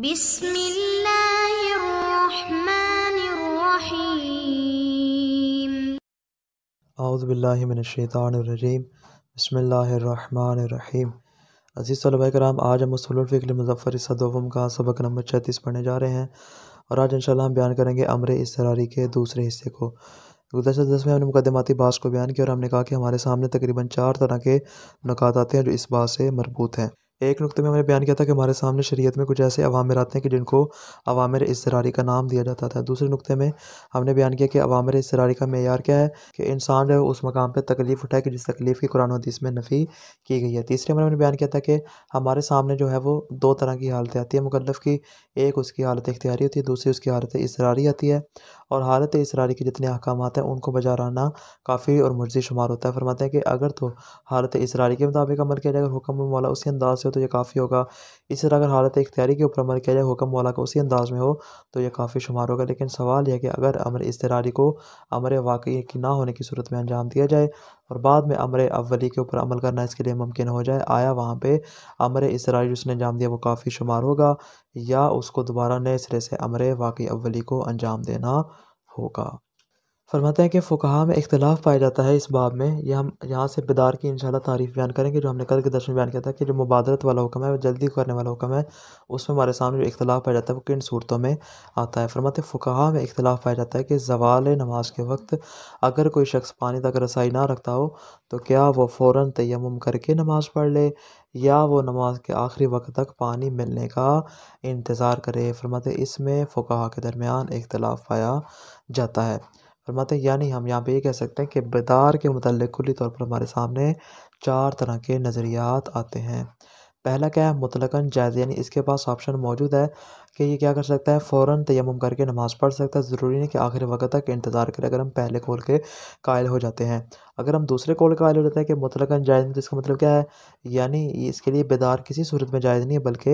بسم الله الرحمن الرحيم أعوذ بالله من الشيطان الرجيم بسم الله अजीज़ तलबा कराम आज हम उसलफ़िक्र मुजफ़र सदोम का सबक नंबर छत्तीस पढ़ने जा रहे हैं और आज इंशाल्लाह हम बयान करेंगे अमर इसरारी के दूसरे हिस्से को गुजशत दस में हमने मुकदमाती बास को बयान किया और हमने कहा कि हमारे सामने तकरीबन चार तरह के नुकात आते हैं जो इस बात से मरबूत हैं एक नुकते में हमने बयान किया था कि हमारे सामने शरीयत में कुछ ऐसे अवामिर आते हैं कि जिनको अवामिर इसरारी का नाम दिया जाता था दूसरे नुकते में हमने बयान किया कि अवामिर इसरारी का मैार क्या है कि इंसान जो है उस मकाम पर तकलीफ़ उठाए कि जिस तकलीफ़ की कुरान हदीस में नफ़ी की गई है तीसरे में हमने बयान किया था कि हमारे सामने जो है वो दो तरह की हालतें आती है मुकलफ़ की एक उसकी हालत इख्तियारी होती है दूसरी उसकी हालत इसरारी आती है और हालत इसरारी के जितने अहकाम हैं उनको बजा रहना काफ़ी और मर्जी शुमार होता है फरमाते हैं कि अगर तो हालत इसरारी के मुताबिक अमल किया जाएगा हुक्म वाला उसी अंदाज से तो ये काफ़ी होगा इसी तरह अगर हालत इख्तियारी के ऊपर अमल किया जाए हुक्म वाला का उसी अंदाज़ में हो तो यह काफ़ी शुमार होगा लेकिन सवाल यह कि अगर अमर इसतरारी को अमर वाकई की ना होने की सूरत में अंजाम दिया जाए और बाद में अमर अवली के ऊपर अमल करना इसके लिए मुमकिन हो जाए आया वहाँ पर अमर इसरारी जिसने अंजाम दिया वो काफ़ी शुमार होगा या उसको दोबारा नए सिरे से अमर वाकई अवली को अंजाम देना होगा फरमाते हैं कि फुकाहा में इख्तलाफ पाया जाता है इस बाब में यह हम यहाँ से बेदार की इंशाल्लाह तारीफ़ बयान करेंगे जो हमने कल के दर्शन बयान किया था कि जो मुबादरत वाला हुक्म है वो जल्दी करने वाला हुक्म है उसमें हमारे सामने जो इख्तलाफ पाया जाता है वो किन सूरतों में आता है फरमाते फुकाहा में इख्तलाफ पाया जाता है कि जवाल नमाज के वक्त अगर कोई शख्स पानी तक रसाई ना रखता हो तो क्या वो फ़ौर तयम करके नमाज़ पढ़ ले या वो नमाज के आखिरी वक्त तक पानी मिलने का इंतज़ार करे फरमाते इसमें फ़ुकाहा के दरमियान इख्तलाफ पाया जाता है फरमाते हैं यानी हम यहाँ पे ये कह सकते हैं कि बेदार के मतलब खुली तौर पर हमारे सामने चार तरह के नज़रियात आते हैं पहला क्या है मुतलकन जायज़ यानी इसके पास ऑप्शन मौजूद है कि ये क्या कर सकता है फ़ौरन तयम करके नमाज़ पढ़ सकता है ज़रूरी नहीं कि आखिर वक्त तक इंतज़ार करें अगर हम पहले खोल के कायल हो जाते हैं अगर हम दूसरे कॉल कायल हो जाते हैं कि मतलब जायज़ तो इसका मतलब क्या है यानी इसके लिए बेदार किसी सूरत में जायज़ नहीं है बल्कि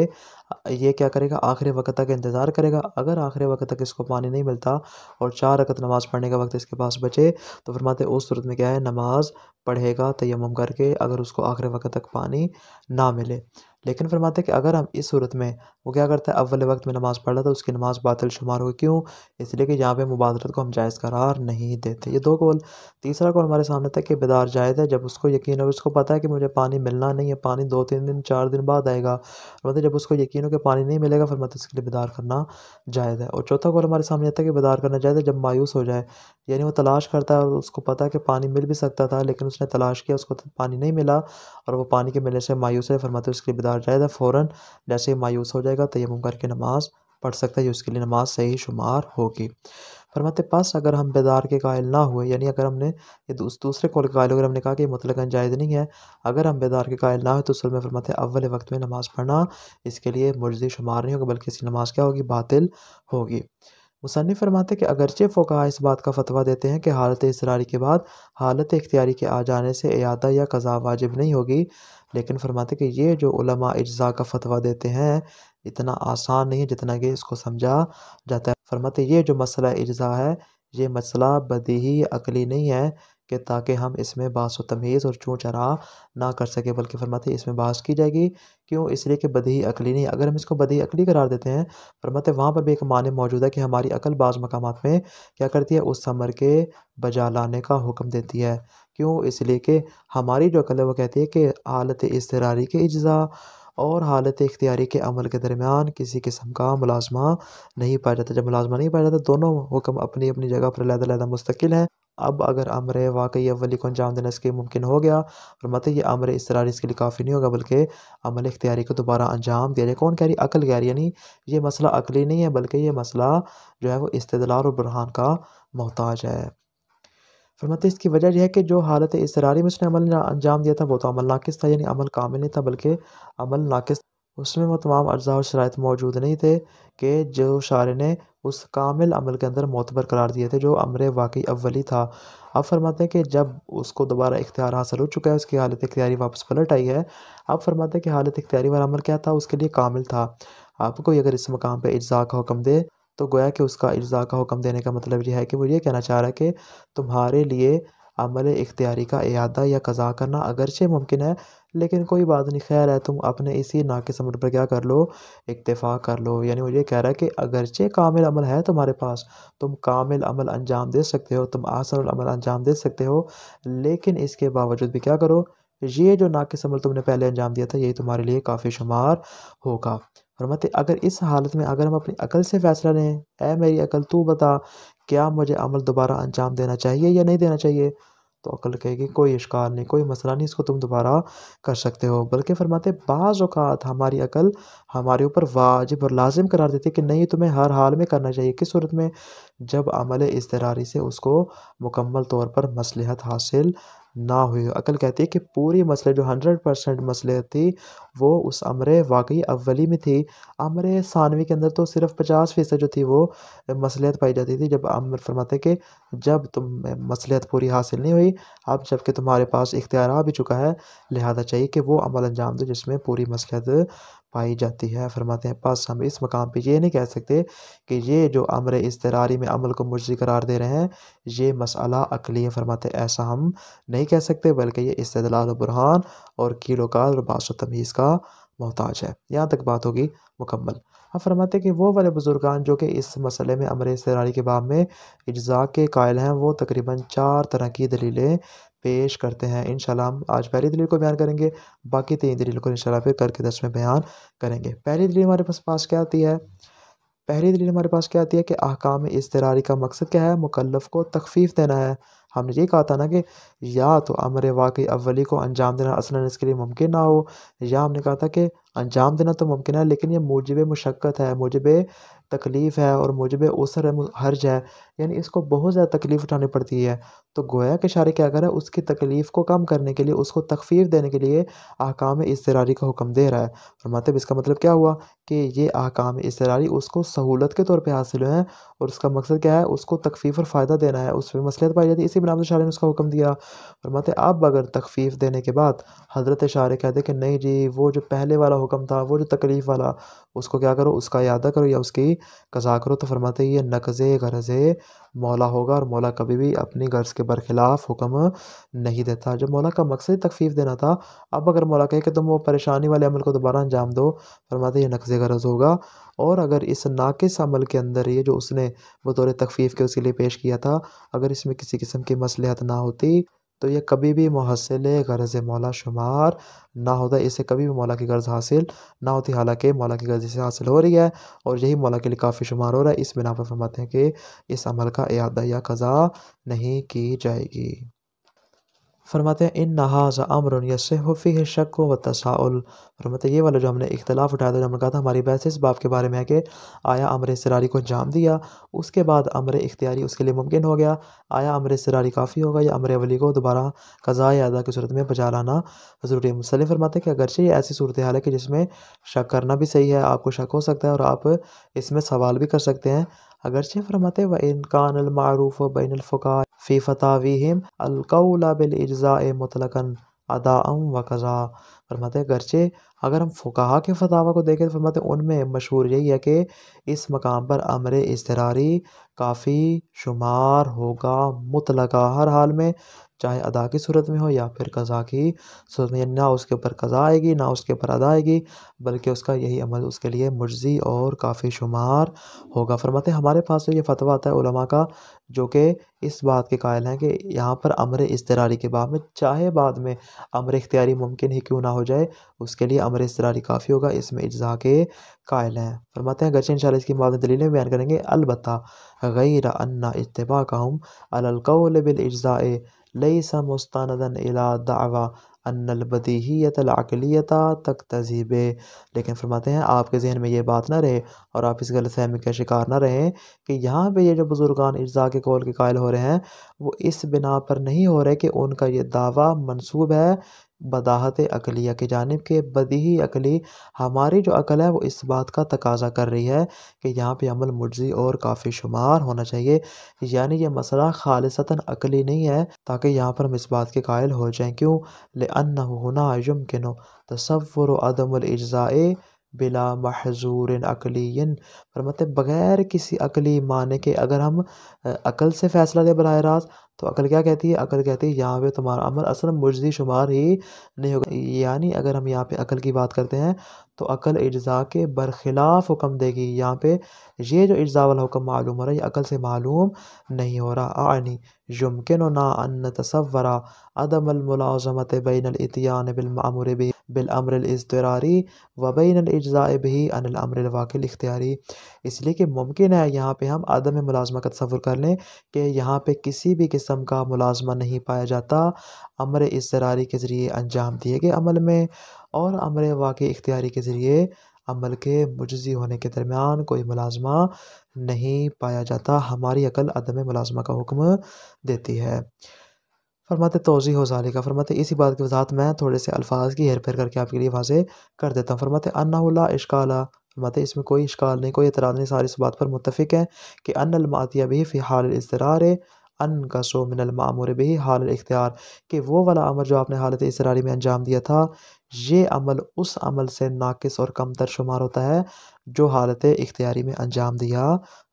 ये क्या करेगा आखिरी वक्त तक इंतज़ार करेगा अगर आखिरी वक्त तक इसको पानी नहीं मिलता और चार रकत नमाज़ पढ़ने का वक्त इसके पास बचे तो फरमाते उस सूरत में क्या है नमाज़ पढ़ेगा तयम करके अगर उसको आखिरी वक्त तक पानी ना मिले लेकिन फरमाते कि अगर हम इस सूरत में वो क्या करता है अव्वल वक्त में नमाज़ पढ़ रहा था उसकी नमाज़ बातिल शुमार हुई क्यों इसलिए कि यहाँ पे मुबादरत को हम जायज़ करार नहीं देते ये दो कौल तीसरा कौल हमारे सामने था कि बेदार जायज़ है जब उसको यकीन हो उसको पता है कि मुझे पानी मिलना नहीं है पानी दो तीन दिन चार दिन बाद आएगा मतलब जब उसको यकीन हो कि पानी नहीं मिलेगा फिर मत उसके लिए बेदार करना जायज़ है और चौथा कौल हमारे सामने आता है कि बेदार करना जायज़ है जब मायूस हो जाए यानी वो तलाश करता है और उसको पता है कि पानी मिल भी सकता था लेकिन उसने तलाश किया उसको तो पानी नहीं मिला और वो पानी के मिलने से मायूस है फरमाते उसके लिए बेदार जायज़ है फ़ौरन जैसे ही मायूस हो जाएगा करेगा तयम करके नमाज़ पढ़ सकता है उसके लिए नमाज सही शुमार होगी फरमाते पास अगर हम बेदार के कायल ना हुए यानी अगर हमने ये दूस, दूसरे कौल के कायल अगर हमने कहा कि मतलब जायज़ नहीं है अगर हम बेदार के कायल ना हो तो सुल में फरमाते अव्वल वक्त में नमाज़ पढ़ना इसके लिए मुर्जी शुमार नहीं होगा बल्कि इसकी नमाज़ क्या होगी बातिल होगी मुसनफ़ फरमाते कि अगरचे फ़ोकहा इस बात का फतवा देते हैं कि हालत इसरारी के बाद हालत इख्तियारी के आ जाने से अदा या कज़ा वाजिब नहीं होगी लेकिन फरमाते कि ये जो उलमा अज्जा का फतवा देते हैं इतना आसान नहीं है जितना कि इसको समझा जाता है फरमाते ये जो मसला अज्जा है ये मसला बदही अकली नहीं है कि ताकि हम इसमें बास व तमीज़ और चूँ चरा ना कर सके बल्कि फरमाते इसमें बास की जाएगी क्यों इसलिए कि बदही अकली नहीं अगर हम इसको बदही अकली करार देते हैं फरमाते वहाँ पर भी एक मान मौजूद है कि हमारी अकल बाज़ मकाम में क्या करती है उस समर के बजा लाने का हुक्म देती है क्यों इसलिए कि हमारी जो अकल है वो कहती है कि हालत इसरारी के अज्जा और हालत इख्तियारी के अमल के दरमियान किसी किस्म का मुलाजमा नहीं पाया जाता जब मुलाजमा नहीं पाया जाता दोनों हुक्म अपनी अपनी जगह पर लहदा लहदा मुस्तकिल हैं अब अगर अमर वाकई अवली को अंजाम देना इसके मुमकिन हो गया मत ये अमर इसरार इसके लिए काफ़ी नहीं होगा बल्कि अमल इख्तियारी को दोबारा अंजाम दिया जाए कौन कह रही अकल कह रही यानी ये मसला अकली नहीं है बल्कि ये मसला जो है वो इस्तदलार और बुरहान का मोहताज है मत इसकी वजह यह है कि जो हालत इसरारी में उसने अमल अंजाम दिया था वो तो अमल नाकस था यानी अमल कामिल नहीं था बल्कि अमल नाकस उसमें वो तमाम अर्जा और शरात मौजूद नहीं थे कि जो शार ने उस कामिल अमल के अंदर मोतबर करार दिए थे जो अमर वाकई अव्वली था अब फरमाते हैं कि जब उसको दोबारा इख्तियार हासिल हो चुका है उसकी हालत इख्तियारी वापस पलट आई है अब फरमाते हैं कि हालत इख्तियारी वाला अमल क्या था उसके लिए कामिल था आपको अगर इस मकाम पर इज्जा का हुक्म दे तो गोया कि उसका इज्जा का हुक्म देने का मतलब यह है कि वो ये कहना चाह रहा है कि तुम्हारे लिए अमल इख्तियारी का अदा या कज़ा करना अगरचे मुमकिन है लेकिन कोई बात नहीं खैर है तुम अपने इसी ना के समर पर क्या कर लो इतफ़ाक़ कर लो यानी वो ये कह रहा है कि अगरचे कामिल अमल है तुम्हारे पास तुम कामिल अमल अंजाम दे सकते हो तुम आसन अमल अंजाम दे सकते हो लेकिन इसके बावजूद भी क्या करो ये जो नाकिस अमल तुमने पहले अंजाम दिया था यही तुम्हारे लिए काफ़ी शुमार होगा मत अगर इस हालत में अगर हम अपनी अकल से फ़ैसला लें ऐ मेरी अकल तू बता क्या मुझे अमल दोबारा अंजाम देना चाहिए या नहीं देना चाहिए तो अकल कहेगी कोई इश्कार नहीं कोई मसला नहीं इसको तुम दोबारा कर सकते हो बल्कि फरमाते बाज़ अवत हमारी अकल हमारे ऊपर वाजिब और लाजिम करार देती है कि नहीं तुम्हें हर हाल में करना चाहिए किस सूरत में जब अमल इसतरारी से उसको मुकम्मल तौर पर मसलहत हासिल ना हुई हो अकल कहती है कि पूरी मसले जो हंड्रेड परसेंट मसले थी वो उस अमर वाकई अव्वली में थी अमर सानवी के अंदर तो सिर्फ पचास फ़ीसद जो थी वो मसलियत पाई जाती थी जब अमर फरमाते कि जब तुम मसलियत पूरी हासिल नहीं हुई अब जबकि तुम्हारे पास इख्तियार आ भी चुका है लिहाजा चाहिए कि वो अमल अंजाम दो जिसमें पूरी मसलियत पाई जाती है फरमाते हैं बस हम इस मकाम पे ये नहीं कह सकते कि ये जो अमर इसतरारी में अमल को मुर्जी करार दे रहे हैं ये मसला अकली है फरमाते ऐसा हम नहीं कह सकते बल्कि ये इस्तलाल बुरहान और काल और बास तमीज़ का मोहताज है यहाँ तक बात होगी मुकम्मल अब फरमाते कि वो वाले बुज़ुर्गान जो कि इस मसले में अमर इसरारी के बाद में इज्जा के कायल हैं वो तकरीबन चार तरह की दलीलें पेश करते हैं इन हम आज पहली दलील को बयान करेंगे बाकी तीन दलील को इन फिर करके दस में बयान करेंगे पहली दलील हमारे पास पास क्या आती है पहली दलील हमारे पास क्या आती है कि अहकाम इसतरारी का मकसद क्या है मुकलफ को तकफीफ़ देना है हमने ये कहा था ना कि या तो अमर वाकई अवली को अंजाम देना असला इसके लिए मुमकिन ना हो या हमने कहा था कि अंजाम देना तो मुमकिन है लेकिन यह मूजब मुशक्क़त है मूजब तकलीफ़ है और मुझ में उसर है हर्ज है यानी इसको बहुत ज़्यादा तकलीफ़ उठानी पड़ती है तो गोया के शारे क्या कर रहा है उसकी तकलीफ़ को कम करने के लिए उसको तकफीफ़ देने के लिए इस इसरारी का हुक्म दे रहा है और मतलब इसका मतलब क्या हुआ कि ये इस इसरारी उसको सहूलत के तौर पर हासिल हैं और उसका मकसद क्या है उसको तकफीफ और फ़ायदा देना है उसमें मसलियत पाई जाती है इसी बनाम शारे ने उसका हुक्म दिया मत अब अगर तकफीफ़ देने के बाद हज़रत शारे कहते कि नहीं जी वो जो पहले वाला हुक्म था वो जो तकलीफ़ वाला उसको क्या करो उसका अदा करो या उसकी करो तो फरमाते ये नकज़ गरज़ मौला होगा और मौला कभी भी अपनी गर्ज के बरखिलाफ़ हुक्म नहीं देता जब मौला का मकसद तकफ़ीफ़ देना था अब अगर मौला कहे कि तुम वो परेशानी वाले अमल को दोबारा अंजाम दो फरमाते ये नकज़ गरज़ होगा और अगर इस नाकिस अमल के अंदर ये जो उसने बतौर तकफ़ीफ़ के उसके लिए पेश किया था अगर इसमें किसी किस्म की मसलहत ना होती तो ये कभी भी महसिल गर्ज मौला शुमार ना होता इसे कभी भी मौला की गर्ज हासिल ना होती हालांकि मौला की गर्ज इसे हासिल हो रही है और यही मौला के लिए काफ़ी शुमार हो रहा है इस बिना पर फरमाते हैं कि इस अमल का अदा या कज़ा नहीं की जाएगी फरमाते हैं इन नहाज़ अमर यसफ़ी शक व तसाउल फरमाते ये वाला जो हमने इख्तलाफ उठाया था जो हमने कहा था हमारी बहस इस बाप के बारे में है कि आया अमर सरारी को जाम दिया उसके बाद अमर इख्तियारी उसके लिए मुमकिन हो गया आया अमर सरारी काफ़ी होगा या अमर अवली को दोबारा कज़ाए अदा की सूरत में बजा लाना ज़रूरी है मुसलिम फरमाते हैं कि अगरचे ये ऐसी सूरत हाल है कि जिसमें शक करना भी सही है आपको शक हो सकता है और आप इसमें सवाल भी कर सकते हैं अगरचे फरमाते व इनकान अलमारूफ़ बैन अलफ़ार फ़ी फ़तावीम अलकौला बिल मतलकन अदा अम व कज़ा फरमाते गरचे अगर हम फ़ुकाहा के फतावा को देखें तो फरमाते उनमें मशहूर यही है कि इस मकाम पर अमर इसतरारी काफ़ी शुमार होगा मुतलका हर हाल में चाहे अदा की सूरत में हो या फिर कज़ा की सूरत में ना उसके ऊपर कज़ा आएगी ना उसके ऊपर अदा आएगी बल्कि उसका यही अमल उसके लिए मर्जी और काफ़ी शुमार होगा फरमाते हमारे पास तो ये फतवा आता है उलमा का जो कि इस बात के कायल हैं कि यहाँ पर अमर इसतरारी के बाद में चाहे बाद में अमर इख्तियारी मुमकिन ही क्यों ना हो जाए उसके लिए अमर इसरारी काफ़ी होगा इसमें इज्जा के कायल हैं फरमाते हैं गर्चिन शाह इसकी बाद दलीलें बयान करेंगे अलबत् गैर अन्ना इतबा कहम अलकौल बिल इज्जा लई सा मुस्तानदन इला दावा अकलीता तक तजीब लेकिन फरमाते हैं आपके जहन में ये बात ना रहे और आप इस गलत फहमी का शिकार ना रहें कि यहाँ पर ये जो बुज़ुर्गान इज्जा के कौल के कायल हो रहे हैं वो इस बिना पर नहीं हो रहे कि उनका ये दावा मनसूब है बदाहत अकलिया की जानब के बदी अकली हमारी जो अकल है वो इस बात का तकाजा कर रही है कि यहाँ पे अमल मुर्जी और काफ़ी शुमार होना चाहिए यानी यह मसला खालसता अकली नहीं है ताकि यहाँ पर हम इस बात के कायल हो जाएँ क्यों ले अन्ना होना यमकिन तस्वुर अदमल बिला महजूर अकलीन फरमाते बग़ैर किसी अकली माने के अगर हम अकल से फ़ैसला लें बरह रास्त तो अकल क्या कहती है अकल कहती है यहाँ पे तुम्हारा अमल असल मुजदी शुमार ही नहीं होगा यानी अगर हम यहाँ पे अकल की बात करते हैं तो अकल अज़ा के बरखिलाफ़ हुक्म देगी यहाँ पे ये जो अज्जा वाला हुक्म मालूम हो रहा है ये अकल से मालूम नहीं हो रहा आनी यमकिन ना अन तसवरा अदमलमलाज़मत बैन अतियान बिलमर भी इज़तरारी व बैन भी अनलमरवाकिल इख्तियारी इसलिए कि मुमकिन है यहाँ पे हम अदम मुलाजमा का तस्वुर कर लें कि यहाँ पे किसी भी किस्म का मुलाजमा नहीं पाया जाता अमर इज़रारी के ज़रिए अंजाम दिए गए अमल में और अमर वाक़ इख्तियारी के ज़रिए अमल के मुजी होने के दरमियान कोई मुलाजमा नहीं पाया जाता हमारी अकल अदम मुलाजमा का हुक्म देती है फरमात तोज़ी हो जाली का फरमाते इसी बात की वजाहत मैं थोड़े से अल्फाज की हेर फेर करके आपके लिए वाजे कर देता हूँ फरमाते अन्ना इश्काल फरमाते इसमें कोई इश्काल नहीं कोई इतराज़ नहीं सारी इस बात पर मुतफ़ है कि अनलमातिया भी फ़िहाल इसरार अन का सो मिनल मामूर बे हाल इख्तियार कि वो वाला अमल जो आपने हालत इसरारी में अंजाम दिया था ये अमल उस अमल से नाकस और कम तर शुमार होता है जो हालत इख्तियारी में अंजाम दिया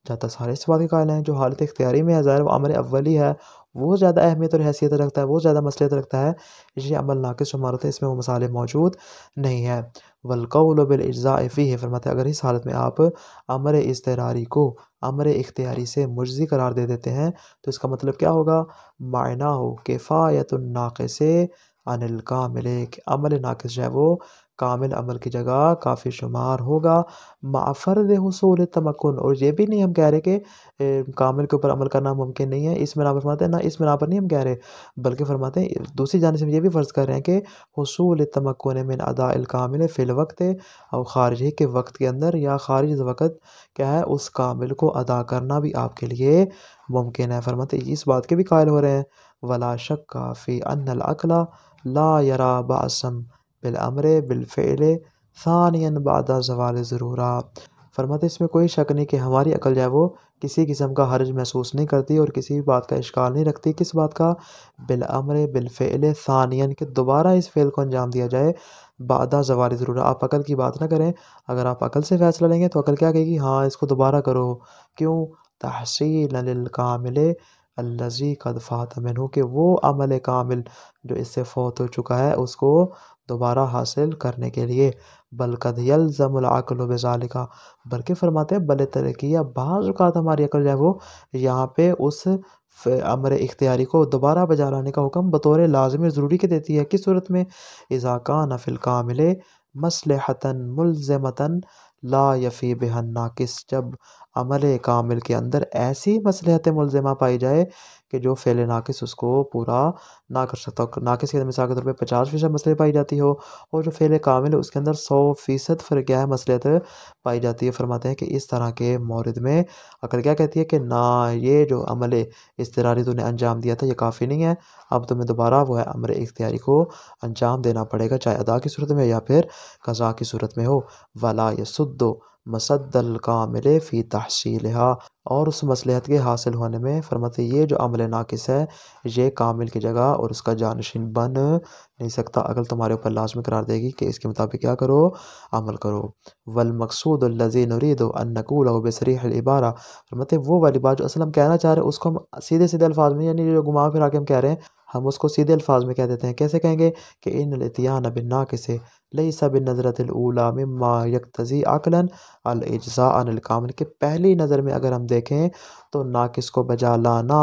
जाता सारे इस बात के कायल हैं जो हालत इख्तियारी में है ज़ाहिर अमल अव्वली है वो ज़्यादा अहमियत और हैसियत रखता है वो ज़्यादा मसलियत रखता है ये अमल नाकस शुमार होता है इसमें वो मसाले मौजूद नहीं है वलकौल इज़ाफ़ी है फरमाते अगर इस हालत में आप अमर इसतरारी को अमर इख्तियारी से मुर्जी करार दे देते हैं तो इसका मतलब क्या होगा मायना हो किफ़ायत नाक़ से अनिल का मिले कि अमल नाक़ जो है वो कामिल अमल की जगह काफ़ी शुमार होगा माफरद हसूल तमक्न और ये भी नहीं हम कह रहे कि कामिल के ऊपर अमल करना मुमकिन नहीं है में ना फरमाते हैं ना इस ना पर नहीं हम कह रहे बल्कि फरमाते हैं दूसरी जानब से हम ये भी फ़र्ज़ कर रहे हैं कि हसूल तमकुन मिन अदा कामिल फ़िल वक्त और खारिज के वक्त के अंदर या खारिज वक़्त क्या है उस कामिल को अदा करना भी आपके लिए मुमकिन है फरमाते इस बात के भी कायल हो रहे हैं वला शक काफ़ी अनल अकला ला यरा बासम बिलअमर बिलफ़ेल सानिया बादा जवाल ज़रूरा फरमाते इसमें कोई शक नहीं कि हमारी अकल जो है वो किसी किस्म का हर्ज महसूस नहीं करती और किसी भी बात का इश्काल नहीं रखती किस बात का बिलअमर बिलफ़ेल सानियन के दोबारा इस फ़ेल को अंजाम दिया जाए बादा जवाल ज़रूर आप अकल की बात ना करें अगर आप अकल से फ़ैसला लेंगे तो अकल क्या कहेगी हाँ इसको दोबारा करो क्यों तहसील कामिल अल्लजी कदफ़ात मैनू कि वो अमल कामिल जो इससे फौत हो चुका है उसको दोबारा हासिल करने के लिए बलकद यलज़मल वाल बल्कि फरमाते बल तरक्की या बाज़ात हमारी अकल जो है वो यहाँ पे उस अमर इख्तियारी को दोबारा बजा लाने का हुक्म बतौर लाजमी ज़रूरी के देती है किस सूरत में इजाका नफिल कामिल मसलहतन मुलजमतन ला यफ़ी बेहन नाकिस जब अमल कामिल के अंदर ऐसी मसलहत मुलजमा पाई जाए कि जो फेल नाकिस उसको पूरा ना कर सकता नाकिस के अंदर मिसाल के तौर पर पचास फ़ीसद मसले पाई जाती हो और जो फेल कामिल उसके अंदर सौ फ़ीसद फिर क्या है मसलहत पाई जाती है फरमाते हैं कि इस तरह के मौरद में अकल क्या कहती है कि ना ये जो अमल इसतरारी तुमने अंजाम दिया था ये काफ़ी नहीं है अब तुम्हें दोबारा वह है अमर इख्तियारी को अंजाम देना पड़ेगा चाहे अदा की सूरत में या फिर कज़ा की सूरत में हो वला सुद मसदल का मिले फ़ी तहसीलहा और उस मसलहत के हासिल होने में फरमाते ये जो अमल नाकिस है ये कामिल की जगह और उसका जानशीन बन नहीं सकता अगल तुम्हारे ऊपर लाजमी करार देगी कि इसके मुताबिक क्या करो अमल करो वल मकसूद लजीन बसरी इबारा फरमाते वो वाली बात जो असल हम कहना चाह रहे हैं उसको हम सीधे सीधे अल्फाज में यानी जो घुमा फिरा के हम कह रहे हैं हम उसको सीधे अल्फाज में कह देते हैं कैसे कहेंगे कि इन लतियान बिन ना किसे लई सब नजरतलूला में मा तजी आकलन अलजा अनकामन के पहली नज़र में अगर हम देखें तो ना किस को बजा लाना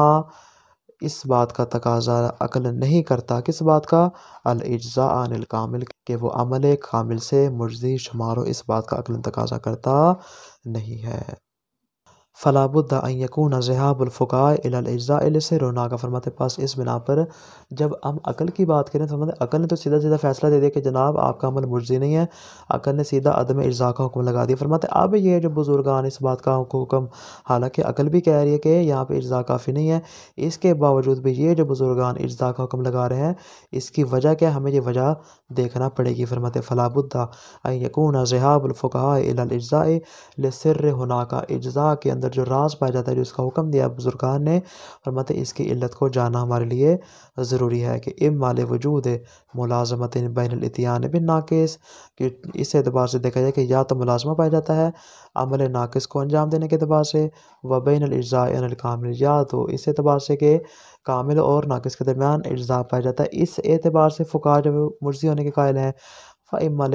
इस बात का तकाजा अकल नहीं करता किस बात का अलजा अनिलकामिल के वो अमल कामिल से मुर्जी शुमार इस बात का अकल तकाजा करता नहीं है फ़लाबुद्दा यकून जहाब अलफ़ा इलाज़ा से का फरमाते पास इस बिना पर जब हम अकल की बात करें तो फरमाते अकल ने तो सीधा सीधा फैसला दे दिया कि जनाब आपका अमल मुर्जी नहीं है अकल ने सीधा अदम अज़ा का हुक्म लगा दिया फरमाते अब यह जो बुज़ुर्गान इस बात का हुक्म हालाँकि अकल भी कह रही है कि यहाँ पर अज़ा काफ़ी नहीं है इसके बावजूद भी ये जो बुज़ुर्गान अज़ा का हुक्म लगा रहे हैं इसकी वजह क्या हमें ये वजह देखना पड़ेगी फरमाते फ़लाबुद्दा यकून जहाब अलफ़ा इलाज़ा होना का अज़ा के अंदर अंदर जो राज पाया जाता है जो इसका हुक्म दिया बुजुर्गान ने और मत इसकी इल्लत को जाना हमारे लिए ज़रूरी है कि इम वाले वजूद मुलाजमत बैनतियान बिन नाकस कि इस एतबार से देखा जाए कि या तो मुलाजमा पाया जाता है अमल नाकस को अंजाम देने के अतबार से व बैनज़ाकामिल या तो इस एतबार से कि कामिल और नाकस के दरमियान अज्ज़ा पाया जाता है इस एतबार से फ़ुकार जब मुर्जी होने के कायल हैं इम्मा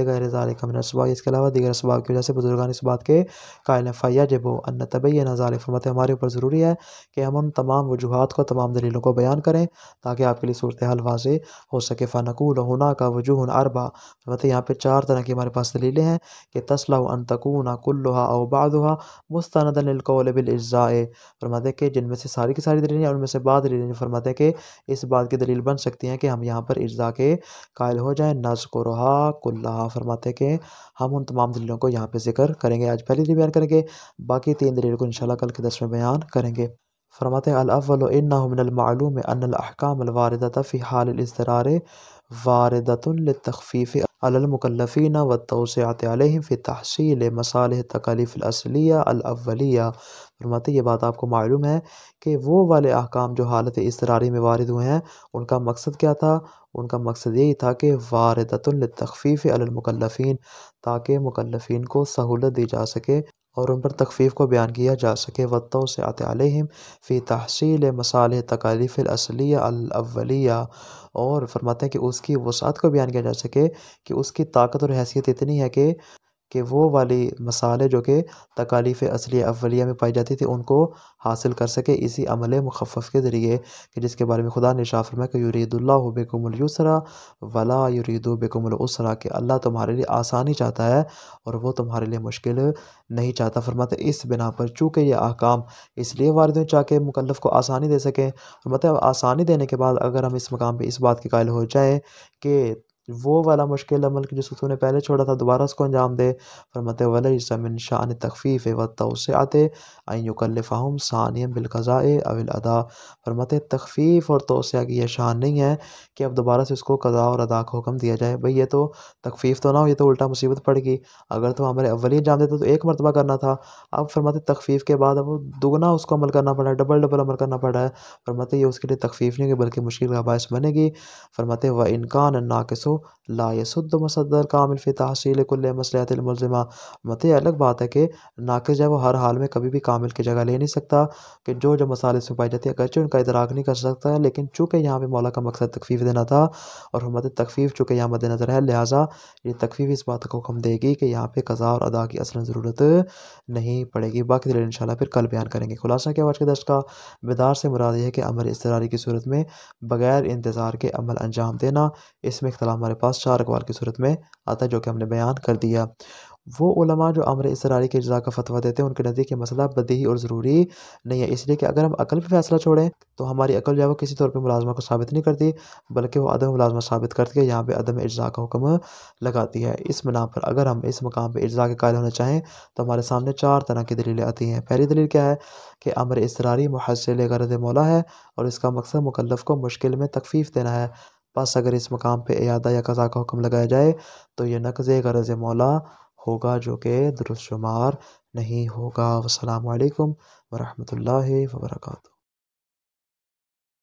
इसके अलावा दीगर इसबाब की वजह से बुजुर्गान इस बात के कायल फ़ैया जब वो अन तबी नज़ाल फरमत हमारे ऊपर ज़रूरी है कि हम उन तमाम वजूहत को तमाम दलीलों को बयान करें ताकि आपके लिए सूरत हाल वाजे हो सके फ़ानकूल होना का वजूह अरबा फरमत यहाँ पर चार तरह की हमारे पास दलीलें हैं कि तसला अन कुल्लुहा अबादुहा अबादहा मुस्तानदनकबिलज़ाए फरमाते के जिनमें से सारी की सारी दलीलें उनमें से बाद दलीलें फरमाते के इस बात की दलील बन सकती हैं कि हम यहाँ पर इज़ा के कायल हो जाए नज़ को रहा रहीमकुल्लाह फरमाते हैं कि हम उन तमाम दलीलों को यहाँ पे जिक्र करेंगे आज पहली दलील बयान करेंगे बाकी तीन दलील को इंशाल्लाह कल के दस में बयान करेंगे फरमाते हैं अलावल इन्नामालूम अनकाम अलवारदा फ़ी हाल व तोसआत फ़ी तहसील मसाल तकलीफ़लिया अलवलिया फरमाते ये बात आपको मालूम है कि वो वाले अहकाम जो हालत इसरारी में वारद हुए हैं उनका मकसद क्या था उनका मकसद यही था कि वारदतफ़ीफ़ अलमकल्लिन ताकि मुकलफिन को सहूलत दी जा सके और उन पर तकफ़ीफ़ को बयान किया जा सके वतों से आतम फ़ी तहसील मसाल तकालीफ़ असलिया और फरमाते हैं कि उसकी वसात को बयान किया जा सके कि उसकी ताकत और हैसियत इतनी है कि कि वो वाली मसाले जो कि तकालीफ़ असली अवलिया में पाई जाती थी उनको हासिल कर सके इसी अमल मुखफ़ के ज़रिए कि जिसके बारे में खुदा ने में कि युरीदुल्ला बेकुमलूसरा वला युरीदो बेकुमलसरा कि अल्लाह तुम्हारे लिए आसानी चाहता है और वो तुम्हारे लिए मुश्किल नहीं चाहता फरमाते इस बिना पर चूँकि ये अहकाम इसलिए वारद चाहे मुकलफ़ को आसानी दे सकें और मतलब आसानी देने के बाद अगर हम इस मकाम पर इस बात के कायल हो जाएँ कि वो वाला मुश्किल अमल कि जिसको तूने पहले छोड़ा था दोबारा उसको अंजाम दे फरमत वलिन शान तकफ़ीफ़ व तोसत आन फ़ाहम सानियम बिलकज़ा अविल अदा फरमत तखफ़ीफ़ और तोसिया की यह शान नहीं है कि अब दोबारा से उसको कज़ा और अदा का हुक्म दिया जाए भाई ये तो तकफ़ीफ़ तो ना हो ये तो उल्टा मुसीबत पड़ गई अगर तो हमारे अव्वल ही अंजाम देते तो एक मरतबा करना था अब फरमत तकफ़ीफ़ के बाद अब दोगुना उसको अमल करना पड़ा है डबल डबल अमल करना पड़ा है फरमत ये उसके लिए तकफ़ीफ़ नहीं होगी बल्कि मुश्किल का बायस बनेगी फरमत व इनकान नाकसो ला कामिल फ़ी तहसील कुल मसलत मुलजमा मत अलग बात है कि नाकिस है वो हर हाल में कभी भी कामिल की जगह ले नहीं सकता कि जो जो मसाले इसमें पाई जाती है अगरचे उनका इतराक नहीं कर सकता है लेकिन चूँकि यहाँ पर मौला का मकसद तकफीफ देना था और हमत तकफीफ चूँकि यहाँ मद नज़र है लिहाजा ये तकफीफ इस बात को हुक्म देगी कि यहाँ पर कज़ा और अदा की असल ज़रूरत नहीं पड़ेगी बाकी दिल इन फिर कल बयान करेंगे खुलासा क्या आज के दर्श का बेदार से मुराद यह है कि अमर इसरारी की सूरत में बगैर इंतज़ार के अमल अंजाम देना इसमें इख्तलाम हमारे पास चार अकवाल की सूरत में आता है जो कि हमने बयान कर दिया वो उलमा जो अमर इसरारी के अज्जा का फतवा देते हैं उनके नज़दीक ये मसला बदही और ज़रूरी नहीं है इसलिए कि अगर हम अकल पर फैसला छोड़ें तो हमारी अकल जो है वो किसी तौर पर मुलाजमा को साबित नहीं करती बल्कि वह अदम मुलाजमा साबित करती है यहाँ पर अदम अजा का हुक्म लगाती है इस मना पर अगर हम इस मकाम पर अजा के कायल होना चाहें तो हमारे सामने चार तरह की दलीलें आती हैं पहली दलील क्या है कि अमर इसरारी महसिल गरद मौला है और इसका मकसद मुकलफ़ को मुश्किल में तकफीफ देना है बस अगर इस मकाम पर अदा या कज़ा का हुक्म लगाया जाए तो यह नकज़ गरज़ मौला होगा जो कि दुरुस्त शुमार नहीं होगा वालकम वरहमल वर्का